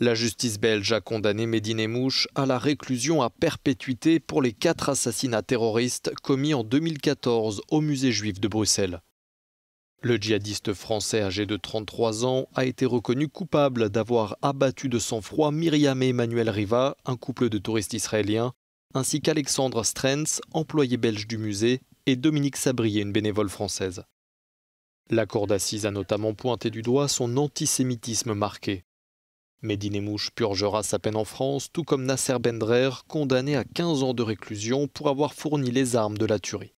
La justice belge a condamné Medine Mouche à la réclusion à perpétuité pour les quatre assassinats terroristes commis en 2014 au musée juif de Bruxelles. Le djihadiste français âgé de 33 ans a été reconnu coupable d'avoir abattu de sang-froid Myriam et Emmanuel Riva, un couple de touristes israéliens, ainsi qu'Alexandre Strenz, employé belge du musée, et Dominique Sabrier, une bénévole française. La cour d'assises a notamment pointé du doigt son antisémitisme marqué. Mouche purgera sa peine en France, tout comme Nasser Bendrer, condamné à 15 ans de réclusion pour avoir fourni les armes de la tuerie.